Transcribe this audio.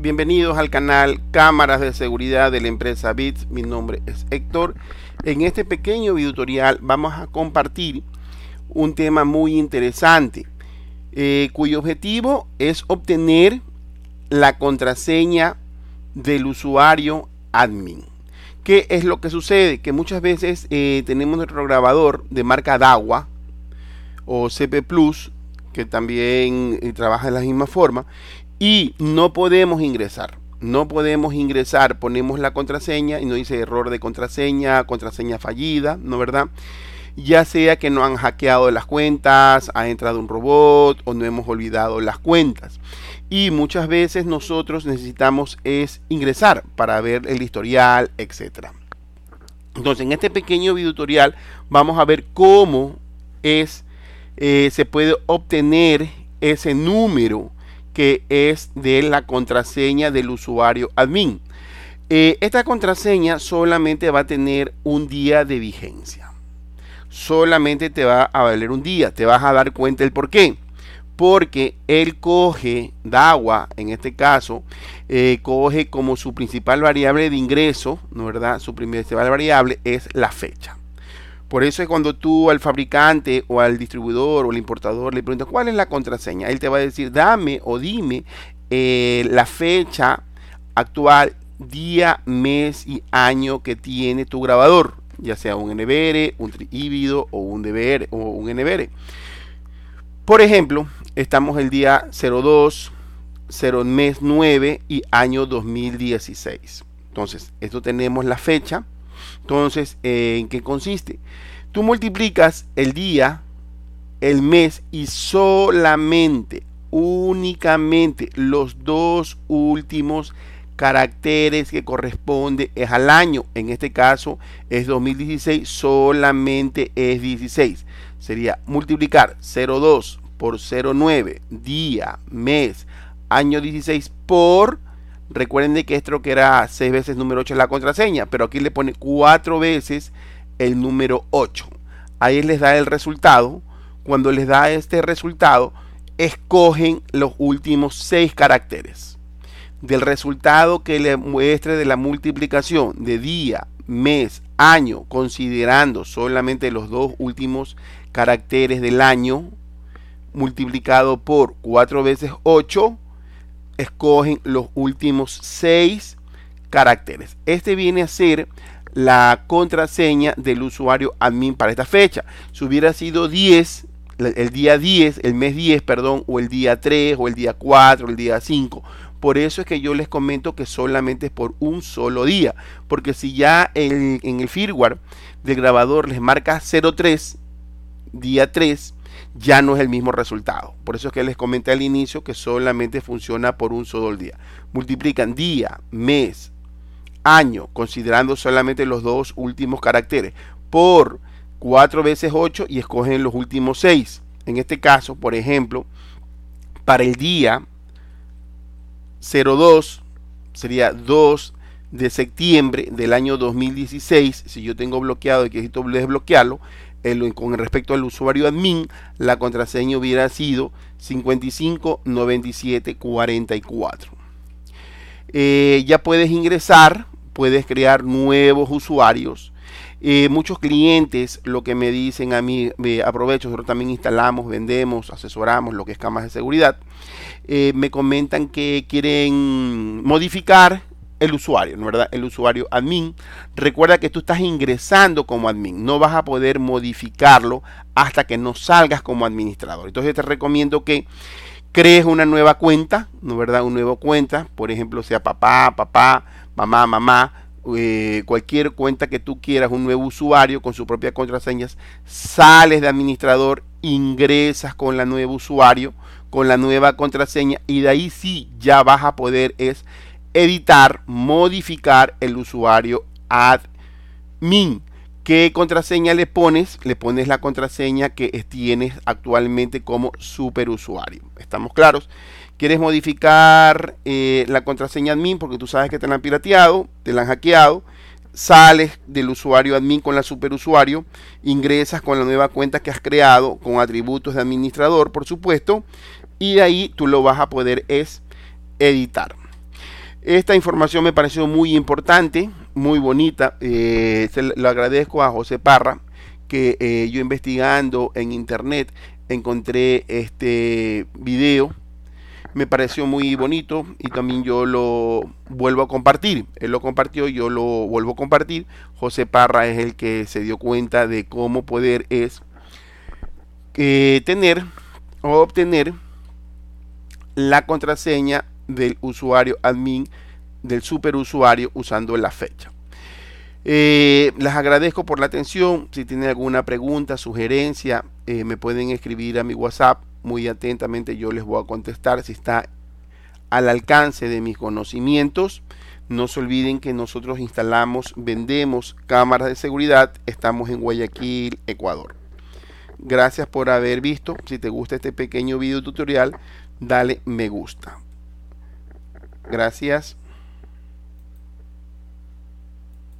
Bienvenidos al canal Cámaras de Seguridad de la empresa BITS. Mi nombre es Héctor. En este pequeño video tutorial vamos a compartir un tema muy interesante eh, cuyo objetivo es obtener la contraseña del usuario admin. ¿Qué es lo que sucede? Que muchas veces eh, tenemos nuestro grabador de marca DAWA o CP Plus, que también eh, trabaja de la misma forma, y no podemos ingresar. No podemos ingresar, ponemos la contraseña y nos dice error de contraseña, contraseña fallida, ¿no verdad? Ya sea que no han hackeado las cuentas, ha entrado un robot o no hemos olvidado las cuentas. Y muchas veces nosotros necesitamos es ingresar para ver el historial, etcétera. Entonces, en este pequeño video tutorial vamos a ver cómo es eh, se puede obtener ese número que es de la contraseña del usuario admin. Eh, esta contraseña solamente va a tener un día de vigencia. Solamente te va a valer un día. Te vas a dar cuenta el por qué. Porque él coge, DAWA en este caso, eh, coge como su principal variable de ingreso, ¿no verdad? Su principal variable es la fecha. Por eso es cuando tú al fabricante o al distribuidor o al importador le preguntas cuál es la contraseña, él te va a decir dame o dime eh, la fecha actual, día, mes y año que tiene tu grabador, ya sea un NBR, un híbrido o un DBR o un NBR. Por ejemplo, estamos el día 02, 0 mes 9 y año 2016. Entonces, esto tenemos la fecha, entonces, eh, ¿en qué consiste? Tú multiplicas el día, el mes y solamente, únicamente los dos últimos caracteres que corresponde es al año. En este caso es 2016, solamente es 16. Sería multiplicar 02 por 09, día, mes, año 16 por Recuerden que esto que era 6 veces número 8 es la contraseña, pero aquí le pone 4 veces el número 8. Ahí les da el resultado. Cuando les da este resultado, escogen los últimos 6 caracteres. Del resultado que le muestre de la multiplicación de día, mes, año, considerando solamente los dos últimos caracteres del año, multiplicado por 4 veces 8, escogen los últimos seis caracteres. Este viene a ser la contraseña del usuario admin para esta fecha. Si hubiera sido 10, el día 10, el mes 10, perdón, o el día 3, o el día 4, o el día 5. Por eso es que yo les comento que solamente es por un solo día. Porque si ya en el firmware del grabador les marca 03, día 3, ya no es el mismo resultado. Por eso es que les comenté al inicio que solamente funciona por un solo día. Multiplican día, mes, año, considerando solamente los dos últimos caracteres, por 4 veces 8 y escogen los últimos 6. En este caso, por ejemplo, para el día 02 sería 2 de septiembre del año 2016, si yo tengo bloqueado y necesito desbloquearlo, con respecto al usuario admin, la contraseña hubiera sido 559744 eh, ya puedes ingresar, puedes crear nuevos usuarios. Eh, muchos clientes lo que me dicen a mí, aprovecho, nosotros también instalamos, vendemos, asesoramos lo que es camas de seguridad, eh, me comentan que quieren modificar el usuario, ¿no ¿verdad? El usuario admin. Recuerda que tú estás ingresando como admin, no vas a poder modificarlo hasta que no salgas como administrador. Entonces te recomiendo que crees una nueva cuenta, ¿no verdad? Un nuevo cuenta, por ejemplo, sea papá, papá, mamá, mamá, eh, cualquier cuenta que tú quieras, un nuevo usuario con su propia contraseña sales de administrador, ingresas con la nueva usuario, con la nueva contraseña y de ahí sí ya vas a poder es editar, modificar el usuario admin. ¿Qué contraseña le pones? Le pones la contraseña que tienes actualmente como superusuario. ¿Estamos claros? Quieres modificar eh, la contraseña admin porque tú sabes que te la han pirateado, te la han hackeado. Sales del usuario admin con la superusuario, ingresas con la nueva cuenta que has creado, con atributos de administrador, por supuesto, y ahí tú lo vas a poder es editar. Esta información me pareció muy importante, muy bonita. Eh, se lo agradezco a José Parra, que eh, yo investigando en internet encontré este video. Me pareció muy bonito y también yo lo vuelvo a compartir. Él lo compartió, yo lo vuelvo a compartir. José Parra es el que se dio cuenta de cómo poder es eh, tener o obtener la contraseña del usuario admin del superusuario usando la fecha. Eh, les las agradezco por la atención. Si tienen alguna pregunta, sugerencia, eh, me pueden escribir a mi WhatsApp. Muy atentamente yo les voy a contestar si está al alcance de mis conocimientos. No se olviden que nosotros instalamos, vendemos cámaras de seguridad. Estamos en Guayaquil, Ecuador. Gracias por haber visto. Si te gusta este pequeño video tutorial, dale me gusta. Gracias